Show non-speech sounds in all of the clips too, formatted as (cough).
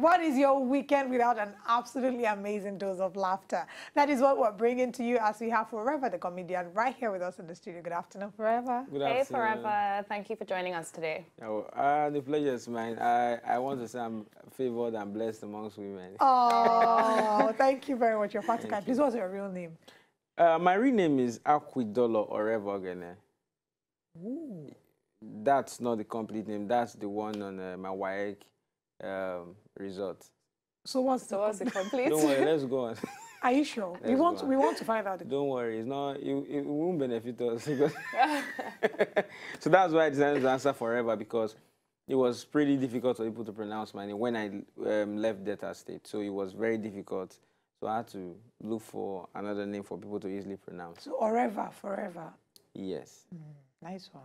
What is your weekend without an absolutely amazing dose of laughter? That is what we're bringing to you as we have Forever, the comedian, right here with us in the studio. Good afternoon, Forever. Good afternoon. Hey, Forever. Thank you for joining us today. Oh, uh, the pleasure is mine. I, I want to say I'm favored and blessed amongst women. Oh, (laughs) thank you very much. Your party card. Please, what's your real name? Uh, my real name is Akwidolo Orevogene. Ooh. That's not the complete name. That's the one on uh, my wife um, result. So what's so the what's the complete? Don't worry, let's go on. (laughs) Are you sure? we want to, we want to find out. Don't worry, it's not it, it won't benefit us (laughs) (laughs) so that's why I decided to answer forever because it was pretty difficult for people to pronounce my name when I um, left Delta State. So it was very difficult. So I had to look for another name for people to easily pronounce. So forever, forever. Yes. Mm, nice one.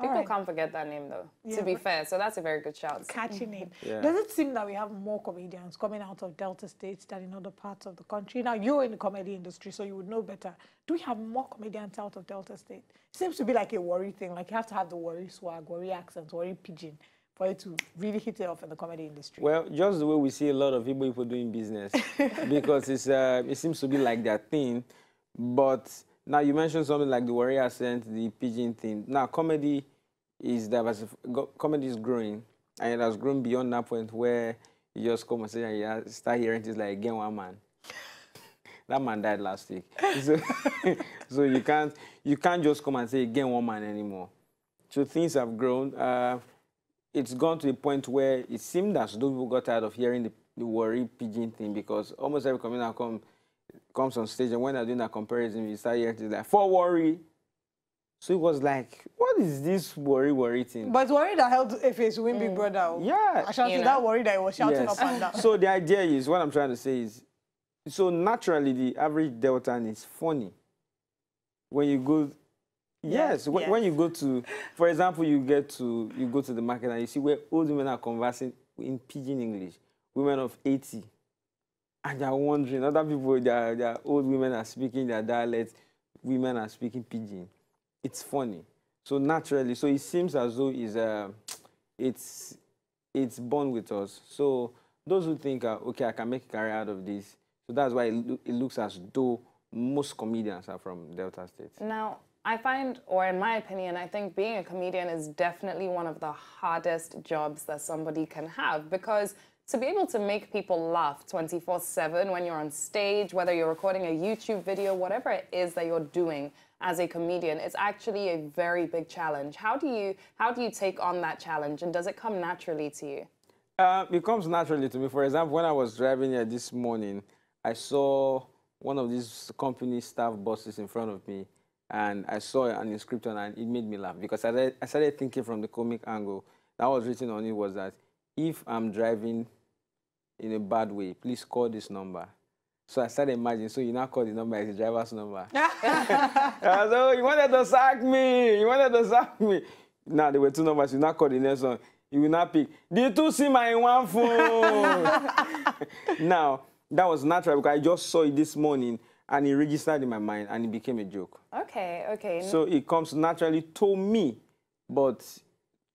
People right. can't forget that name though, yeah, to be fair. So that's a very good shout. Catchy name. (laughs) yeah. Does it seem that we have more comedians coming out of Delta states than in other parts of the country? Now, you're in the comedy industry, so you would know better. Do we have more comedians out of Delta state? It seems to be like a worry thing. Like you have to have the worry swag, worry accent, worry pigeon for you to really hit it off in the comedy industry? Well, just the way we see a lot of people doing business, (laughs) because it's, uh, it seems to be like their thing. But now you mentioned something like the warrior sent the pigeon thing. Now comedy is diversif- comedy is growing, and it has grown beyond that point where you just come and say and you start hearing things like again one man. (laughs) that man died last week. (laughs) So, (laughs) so you can't you can't just come and say again one man anymore. So things have grown. Uh, it's gone to a point where it seemed as though people got tired of hearing the, the worry pigeon thing because almost every comedian come comes on stage and when i are doing a comparison, you start hearing like for worry. So it was like, what is this worry worry thing? But it's worry that if FAS win mm. Big Brother. Oh. Yeah. I shall see that worry that I was shouting yes. up and down. So the idea is what I'm trying to say is so naturally the average Deltan is funny. When you go Yes, yes. When you go to, for example, you get to you go to the market and you see where old women are conversing in pidgin English, women of 80, and they're wondering. Other people, their, are old women are speaking their dialect, women are speaking pidgin. It's funny. So naturally, so it seems as though is uh, it's it's born with us. So those who think, uh, okay, I can make a career out of this. So that's why it, lo it looks as though most comedians are from Delta State. Now, I find, or in my opinion, I think being a comedian is definitely one of the hardest jobs that somebody can have because to be able to make people laugh 24 7 when you're on stage, whether you're recording a YouTube video, whatever it is that you're doing as a comedian, it's actually a very big challenge. How do you, how do you take on that challenge and does it come naturally to you? Uh, it comes naturally to me. For example, when I was driving here this morning, I saw one of these company staff buses in front of me and I saw an inscription and it made me laugh because I, I started thinking from the comic angle. That was written on it was that if I'm driving in a bad way, please call this number. So I started imagining. So you now call the number, it's the driver's number. so (laughs) oh, you wanted to sack me. You wanted to sack me. Now nah, there were two numbers. You now call the next one. You will not pick. Did you two see my one phone? (laughs) now that was natural because I just saw it this morning and it registered in my mind and it became a joke. Okay, okay. So it comes naturally to me, but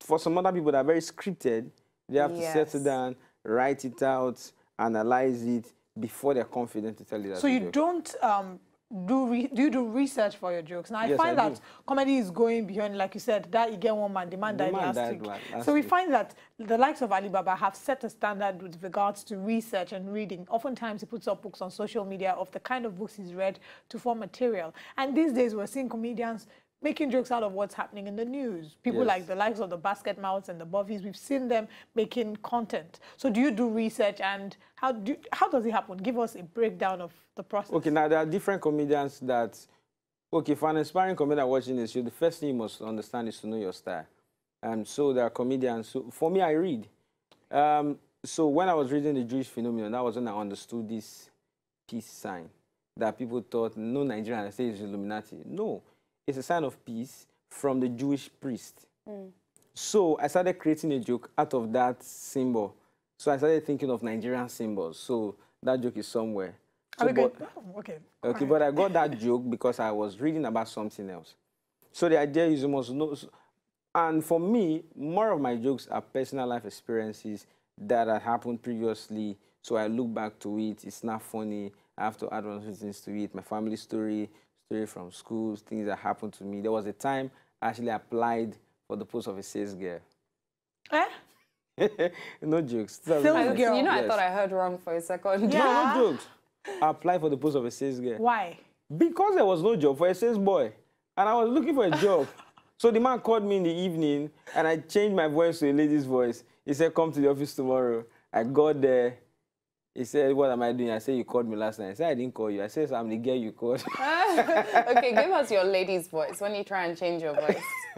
for some other people that are very scripted, they have yes. to settle down write it out, analyze it before they're confident to tell you that. So you joke. don't um, do, do you do research for your jokes? Now I yes, find I that do. comedy is going beyond, like you said, that again one man, the man died, last, week. so we find that the likes of Alibaba have set a standard with regards to research and reading. Oftentimes he puts up books on social media of the kind of books he's read to form material. And these days we're seeing comedians making jokes out of what's happening in the news. People yes. like the likes of the basket mouths and the buffies, we've seen them making content. So do you do research and how do how does it happen? Give us a breakdown of the process. Okay, now there are different comedians that okay, for an aspiring comedian watching this, the first thing you must understand is to know your style. And so there are comedians who, for me I read. Um, so when I was reading the Jewish phenomenon, that was when I understood this peace sign that people thought no Nigerian I say it's Illuminati. No is a sign of peace from the Jewish priest. Mm. So I started creating a joke out of that symbol. So I started thinking of Nigerian symbols. So that joke is somewhere. So, oh, okay. But, okay, okay but I got that (laughs) joke because I was reading about something else. So the idea is almost no. And for me, more of my jokes are personal life experiences that had happened previously. So I look back to it. It's not funny. I have to add on things to it. My family story from schools, things that happened to me. There was a time I actually applied for the post of a sales girl. Eh? (laughs) no jokes. Sales girl. You know, yes. I thought I heard wrong for a second. Yeah. No, no jokes. I applied for the post of a sales girl. Why? Because there was no job for a sales boy. And I was looking for a job. so the man called me in the evening and I changed my voice to a lady's voice. He said, come to the office tomorrow. I got there. He said, what am I doing? I said, you called me last night. I said, I didn't call you. I said, so I'm the girl you called. (laughs) okay, give us your (laughs) lady's voice when you try and change your voice. (laughs)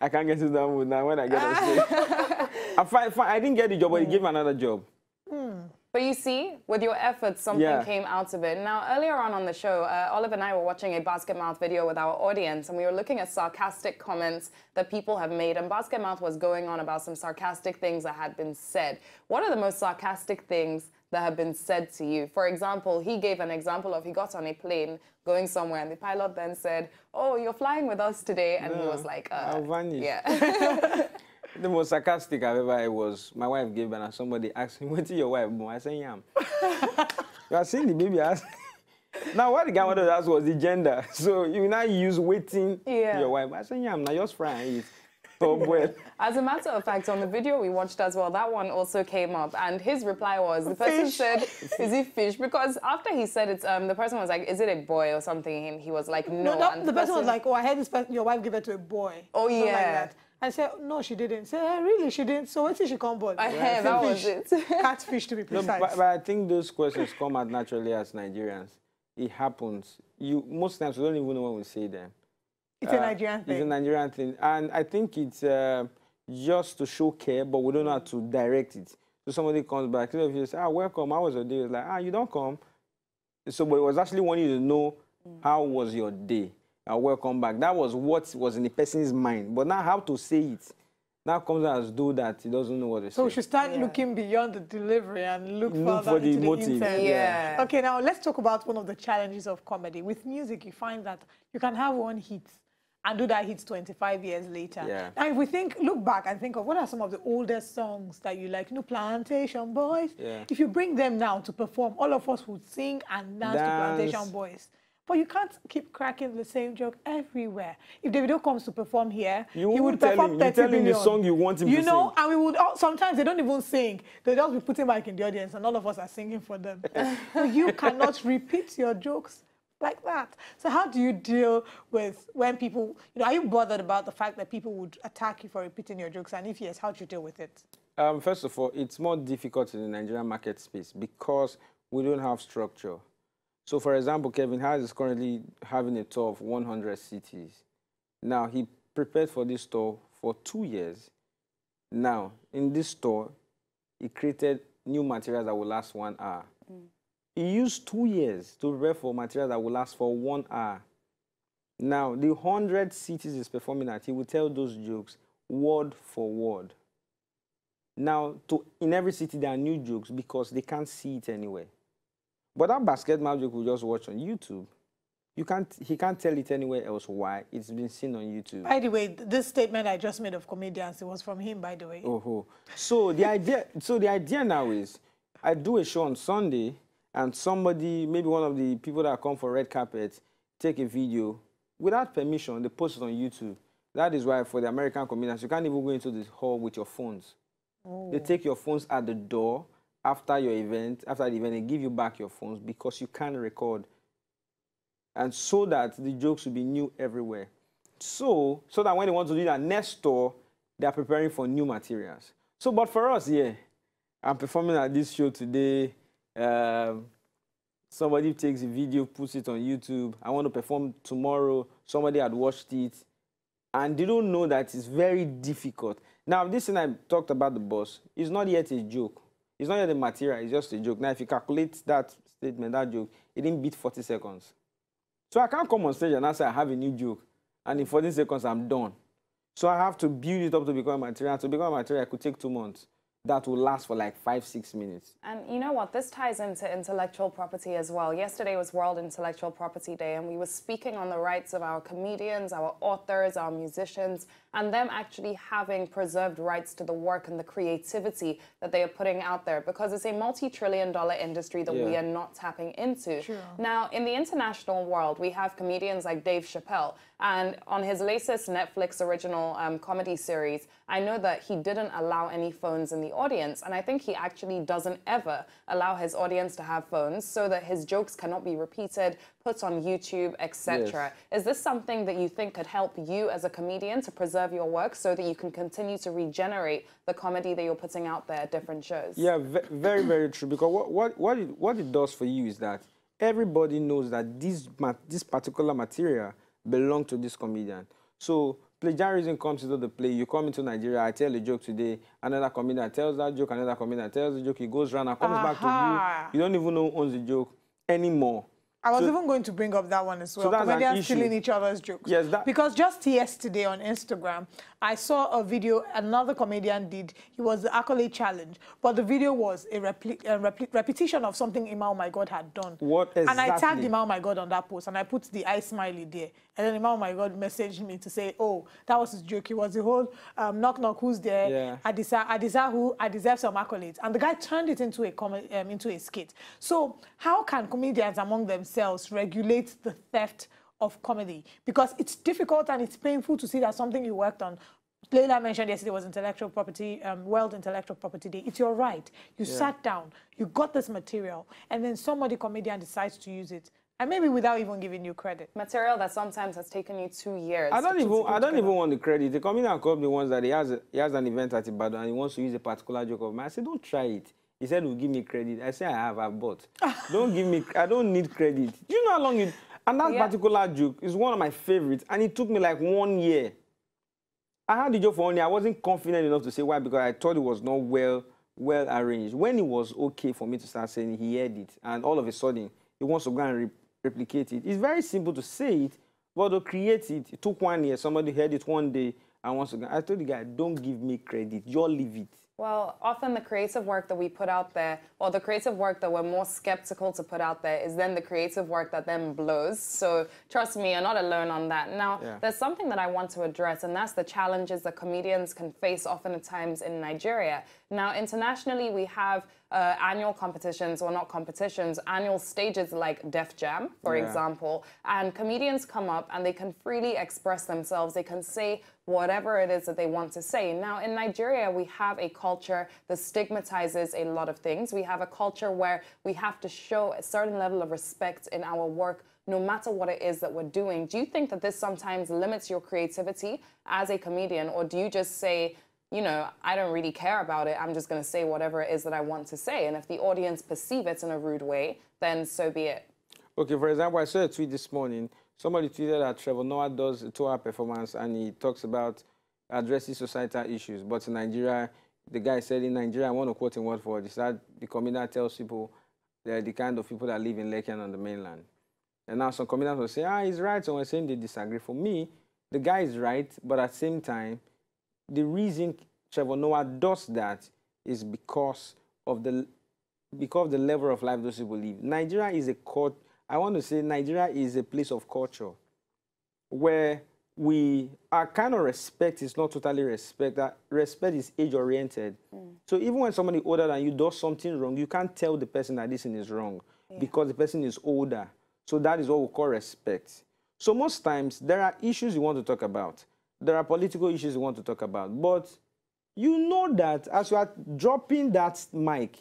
I can't get to that mood now when I get on stage. I, find, I didn't get the job, but he hmm. gave me another job. Hmm. But you see, with your efforts, something yeah. came out of it. Now, earlier on on the show, uh, Oliver and I were watching a Basket Mouth video with our audience, and we were looking at sarcastic comments that people have made. And Basket Mouth was going on about some sarcastic things that had been said. What are the most sarcastic things that have been said to you. For example, he gave an example of he got on a plane going somewhere, and the pilot then said, "Oh, you're flying with us today," and he was like, uh, "I'll vanish." Yeah. (laughs) the most sarcastic I've ever I was my wife gave and somebody asked him, "What is your wife?" I said, "Yam." (laughs) you are seeing the baby ask. (laughs) now what the guy wanted to ask was the gender. So you now use waiting yeah. your wife. I said, "Yam." i just not and eat home with. (laughs) As a matter of fact, on the video we watched as well, that one also came up, and his reply was the person fish. said, (laughs) "Is he fish?" Because after he said it, um, the person was like, "Is it a boy or something?" And he was like, "No." no that, the, the person, was like, "Oh, I heard this person, your wife give it to a boy." Oh yeah. Like that. I said, no, she didn't. Say, eh, really, she didn't. So what did she come board? Yeah, that was it. (laughs) Catfish, to be precise. No, but, but I think those questions come as naturally as Nigerians. It happens. You most times we don't even know when we say them. It's a uh, Nigerian thing. It's a Nigerian thing. And I think it's uh, just to show care, but we don't know how to direct it. So somebody comes back, you know, if you say, ah, welcome, how was your day? It's like, ah, you don't come. So, but it was actually wanting you to know mm. how was your day? Ah, welcome back. That was what was in the person's mind. But now how to say it now comes out as do that. He doesn't know what to so say. So we should start yeah. looking beyond the delivery and look, look for the, motive. The yeah. Okay, now let's talk about one of the challenges of comedy. With music, you find that you can have one hit and do that hits 25 years later. Yeah. Now, if we think, look back and think of what are some of the oldest songs that you like, you know, Plantation Boys. Yeah. If you bring them now to perform, all of us would sing and dance, dance. to Plantation Boys. But you can't keep cracking the same joke everywhere. If Davido comes to perform here, you he would perform him, 30 million. the song you want him you to know, sing. and we would all, sometimes they don't even sing. They'll just be putting back in the audience and all of us are singing for them. (laughs) you cannot repeat your jokes like that. So how do you deal with when people, you know, are you bothered about the fact that people would attack you for repeating your jokes? And if yes, how do you deal with it? Um, first of all, it's more difficult in the Nigerian market space because we don't have structure. So, for example, Kevin Harris is currently having a tour of 100 cities. Now, he prepared for this tour for two years. Now, in this tour, he created new materials that will last one hour. Mm. He used two years to prepare for material that will last for one hour. Now, the 100 cities he's performing at, he will tell those jokes word for word. Now, to, in every city, there are new jokes because they can't see it anywhere. But that basket magic will we just watch on YouTube, you can't, he can't tell it anywhere else why. It's been seen on YouTube. By the way, this statement I just made of comedians, it was from him, by the way. Oh, oh. So the idea, so the idea now is, I do a show on Sunday, and somebody, maybe one of the people that come for red carpet, take a video without permission, they post it on YouTube. That is why for the American comedians, you can't even go into the hall with your phones. Oh. They take your phones at the door after your event, after the event, they give you back your phones because you can't record. And so that the jokes will be new everywhere. So, so that when they want to do that next tour, they are preparing for new materials. So, but for us, yeah, I'm performing at this show today. Um, somebody takes a video, puts it on YouTube. I want to perform tomorrow. Somebody had watched it and they don't know that it's very difficult. Now, this thing I talked about the boss is not yet a joke. It's not yet a material, it's just a joke. Now, if you calculate that statement, that joke, it didn't beat 40 seconds. So I can't come on stage and say I have a new joke, and in 40 seconds I'm done. So I have to build it up to become a material. To become a material, it could take two months that will last for like five, six minutes. And you know what? This ties into intellectual property as well. Yesterday was World Intellectual Property Day, and we were speaking on the rights of our comedians, our authors, our musicians, and them actually having preserved rights to the work and the creativity that they are putting out there because it's a multi trillion dollar industry that yeah. we are not tapping into. Now, in the international world, we have comedians like Dave Chappelle, and on his latest Netflix original um, comedy series, I know that he didn't allow any phones in the audience, and I think he actually doesn't ever allow his audience to have phones so that his jokes cannot be repeated, put on YouTube, etc. Yes. Is this something that you think could help you as a comedian to preserve? preserve your work so that you can continue to regenerate the comedy that you're putting out there at different shows. Yeah, very, very true. Because what, what, what, it, what it does for you is that everybody knows that this, this particular material belongs to this comedian. So plagiarism comes into the play. You come into Nigeria, I tell a joke today, another comedian tells that joke, another comedian tells the joke, he goes round and comes back to you. You don't even know who owns the joke anymore. I was so, even going to bring up that one as well. So Comedians stealing each other's jokes. Yes, that, because just yesterday on Instagram, I saw a video another comedian did. It was the accolade challenge, but the video was a, repli a repetition of something Imam oh My God had done. What exactly? And I tagged Ima oh My God on that post, and I put the eye smiley there. And then Imam oh My God messaged me to say, "Oh, that was his joke. It was the whole um, knock knock who's there? Yeah. I deserve, I deserve who? I deserve some accolades." And the guy turned it into a um, into a skit. So how can comedians among themselves regulate the theft? of comedy because it's difficult and it's painful to see that something you worked on Leila mentioned yesterday was intellectual property, um, World Intellectual Property Day. It's your right. You yeah. sat down, you got this material, and then somebody comedian decides to use it. And maybe without even giving you credit. Material that sometimes has taken you two years. I don't even I don't even want the credit. The comedian called me once that he has a, he has an event at Ibadan and he wants to use a particular joke of mine. I said, don't try it. He said, "Will give me credit." I said, "I have. I bought. (laughs) don't give me. I don't need credit." Do you know how long it? And that yeah. particular joke is one of my favorites, and it took me like one year I had the job for only. I wasn't confident enough to say why because I thought it was not well well arranged. When it was okay for me to start saying he heard it, and all of a sudden he wants to go and re replicate it. It's very simple to say it, but to create it, it took one year. Somebody heard it one day and wants to go. I told the guy, don't give me credit. You all leave it. Well, often the creative work that we put out there, or the creative work that we're more skeptical to put out there, is then the creative work that then blows. So trust me, you're not alone on that. Now, yeah. there's something that I want to address, and that's the challenges that comedians can face often at times in Nigeria. Now, internationally, we have uh, annual competitions, or not competitions, annual stages like Def Jam, for yeah. example, and comedians come up and they can freely express themselves. They can say whatever it is that they want to say. Now, in Nigeria, we have a culture that stigmatizes a lot of things. We have a culture where we have to show a certain level of respect in our work no matter what it is that we're doing. Do you think that this sometimes limits your creativity as a comedian, or do you just say, you know, I don't really care about it. I'm just going to say whatever it is that I want to say. And if the audience perceive it in a rude way, then so be it. Okay, for example, I saw a tweet this morning Somebody tweeted that Trevor Noah does a tour performance and he talks about addressing societal issues. But in Nigeria, the guy said in Nigeria, I want to quote him word for "Is that the comedian tells people they're the kind of people that live in Lekki and on the mainland. And now some comedians will say, ah, he's right. So we're saying they disagree. For me, the guy is right, but at the same time, the reason Trevor Noah does that is because of the because of the level of life those people live. Nigeria is a court I want to say Nigeria is a place of culture where we our kind of respect is not totally respect. That respect is age oriented. Mm. So even when somebody older than you does something wrong, you can't tell the person that this thing is wrong yeah. because the person is older. So that is what we call respect. So most times there are issues you want to talk about. There are political issues you want to talk about. But you know that as you are dropping that mic,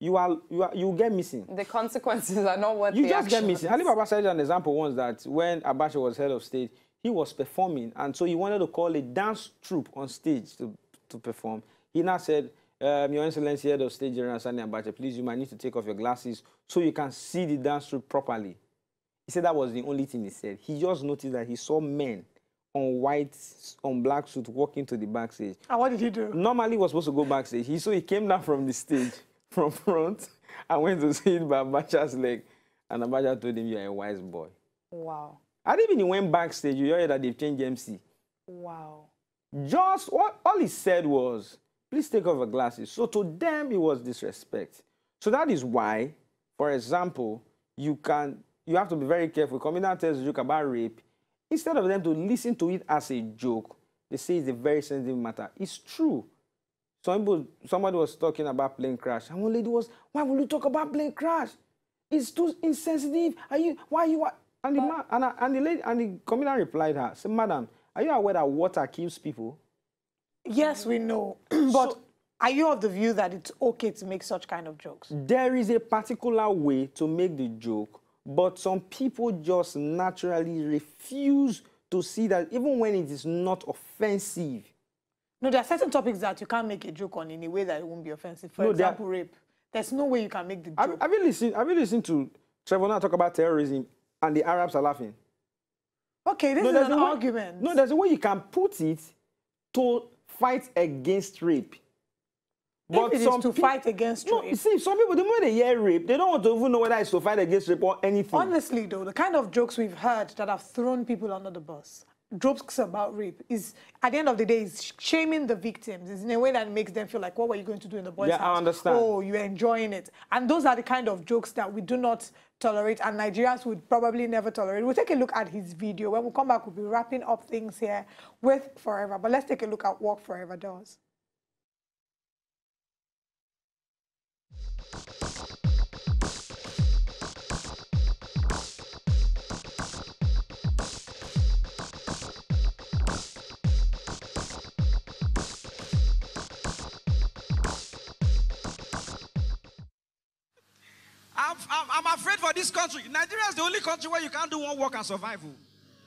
you are you are you get missing. The consequences are not what you just get missing. Ali Baba said an example once that when Abacha was head of state, he was performing, and so he wanted to call a dance troupe on stage to to perform. He now said, um, Your Excellency, head of state General Sani Abacha, please, you might need to take off your glasses so you can see the dance troupe properly. He said that was the only thing he said. He just noticed that he saw men on white, on black suit walking to the backstage. And what did he do? Normally, he was supposed to go backstage. He, so he came down from the stage from front. I went to see it by Abacha's leg, and Abacha told him, You're a wise boy. Wow. didn't even went backstage, you heard that they've changed MC. Wow. Just what all he said was, please take off your glasses. So to them, it was disrespect. So that is why, for example, you can you have to be very careful. Coming out tells a joke about rape. Instead of them to listen to it as a joke, they say it's a very sensitive matter. It's true. Some somebody was talking about plane crash, and one lady was, "Why will you talk about plane crash? It's too insensitive. Are you? Why are you?" And the man, and, and the lady, and the comedian replied her, "Say, madam, are you aware that water kills people?" Yes, we know, (clears throat) but. So, are you of the view that it's okay to make such kind of jokes? There is a particular way to make the joke, but some people just naturally refuse to see that even when it is not offensive, no, there are certain topics that you can't make a joke on in a way that it won't be offensive. For no, example, are... rape. There's no way you can make the joke. have you listened? have you listened to Trevor now talk about terrorism, and the Arabs are laughing. Okay, this no, is an way, argument. No, there's a way you can put it to fight against rape. But if it some to fight against no, rape. See, some people, the moment they hear rape, they don't want to even know whether it's to fight against rape or anything. Honestly, though, the kind of jokes we've heard that have thrown people under the bus jokes about rape is at the end of the day is shaming the victims is in a way that makes them feel like what were you going to do in the boys yeah house? i understand oh you're enjoying it and those are the kind of jokes that we do not tolerate and nigerians would probably never tolerate we'll take a look at his video when we come back we'll be wrapping up things here with forever but let's take a look at what forever does I'm, I'm afraid for this country. Nigeria is the only country where you can't do one work and survive. Oh.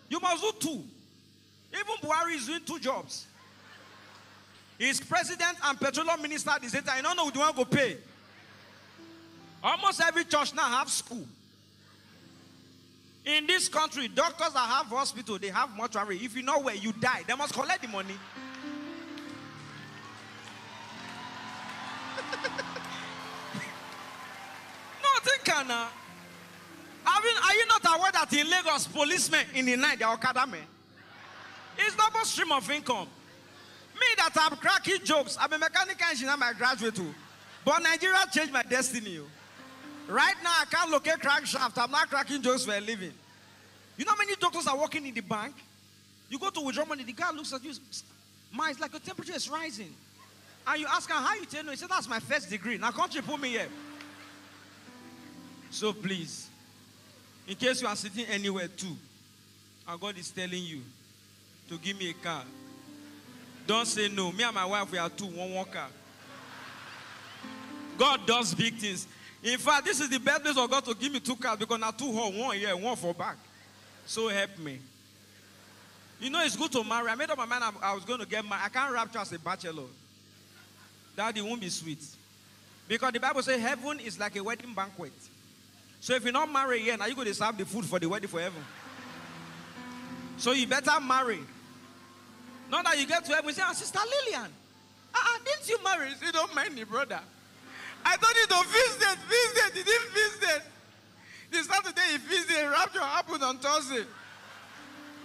You must do two. Even Buhari is doing two jobs. He's president and petroleum minister at the same time. You don't know who want to pay. Almost every church now have school. In this country, doctors that have hospital, they have mortuary. If you know where you die, they must collect the money. America now. Are you, are you not aware that in Lagos, policemen in the night, they are Okada men? It's double stream of income. Me that I'm cracking jokes, I'm a mechanical engineer, my graduate too. Oh. But Nigeria changed my destiny. Oh. Right now, I can't locate crack shaft. I'm not cracking jokes for a living. You know how many doctors are working in the bank? You go to withdraw money, the guy looks at you, man, it's like your temperature is rising. And you ask him, how you tell no? He said, that's my first degree. Now country put me here. So please, in case you are sitting anywhere too, and God is telling you to give me a car, don't say no. Me and my wife, we are two. One walker. God does big things. In fact, this is the best place of God to give me two cars because now two whole, one here, one for back. So help me. You know, it's good to marry. I made up my mind I was going to get married. I can't rapture as a bachelor. Daddy won't be sweet. Because the Bible says heaven is like a wedding banquet. So if you're not married yet, are you going to serve the food for the wedding forever? So you better marry. Not that you get to heaven and say, oh, Sister Lillian, uh, didn't you marry? You don't mind me, brother. I told you to visit, visit, You didn't feast it. The Saturday you feast it, wrap your apple on Thursday.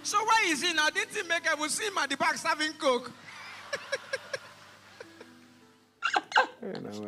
So why is he now? Didn't he make I will see him at the back serving coke? (laughs) (laughs)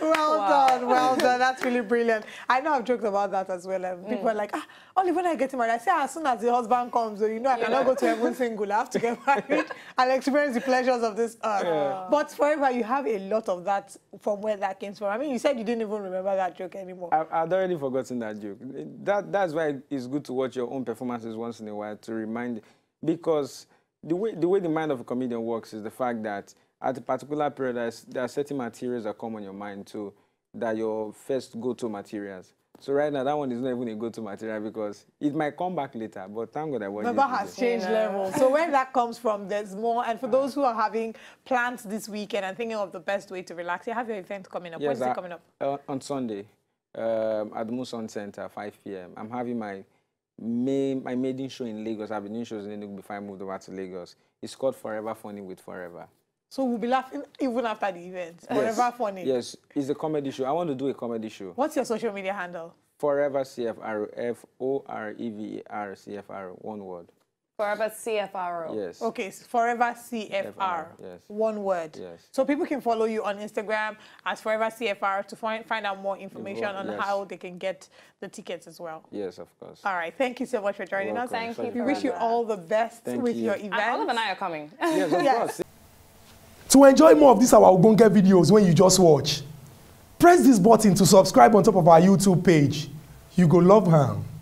well wow. done, well done. That's really brilliant. I know I've joked about that as well. and mm. People are like, ah, only when I get married. I say, ah, as soon as the husband comes, you know, I yeah. cannot go to heaven single. I have to get married (laughs) and experience the pleasures of this earth. Yeah. But forever, you have a lot of that from where that came from. I mean, you said you didn't even remember that joke anymore. I, I'd already forgotten that joke. That, that's why it's good to watch your own performances once in a while to remind, because the way, the way the mind of a comedian works is the fact that at a particular period, there are certain materials that come on your mind too, that your first go-to materials. So right now, that one is not even a go-to material because it might come back later. But thank God I watched. That has changed yeah. level. So where that comes from, there's more. And for those who are having plans this weekend and thinking of the best way to relax, you have your event coming up. Yes, I, it coming up? Uh, on Sunday, um, at the Muson Center, 5 p.m. I'm having my main, my maiden show in Lagos. I've been in shows in Lagos before I moved over to Lagos. It's called Forever Funny with Forever. So we'll be laughing even after the event. Yes. Forever funny. Yes, it's a comedy show. I want to do a comedy show. What's your social media handle? Forever CFR, one word. Forever CFRO. Yes. Okay, so forever CFR. yes. One word. Yes. So people can follow you on Instagram as forever CFR to find find out more information yes. on how they can get the tickets as well. Yes, of course. All right. Thank you so much for joining us. Thank, Thank you. We wish you all the best Thank with you. your event. And Olive and I are coming. Yes, of (laughs) course. To enjoy more of these our Ogbonge videos when you just watch, press this button to subscribe on top of our YouTube page. You go love am.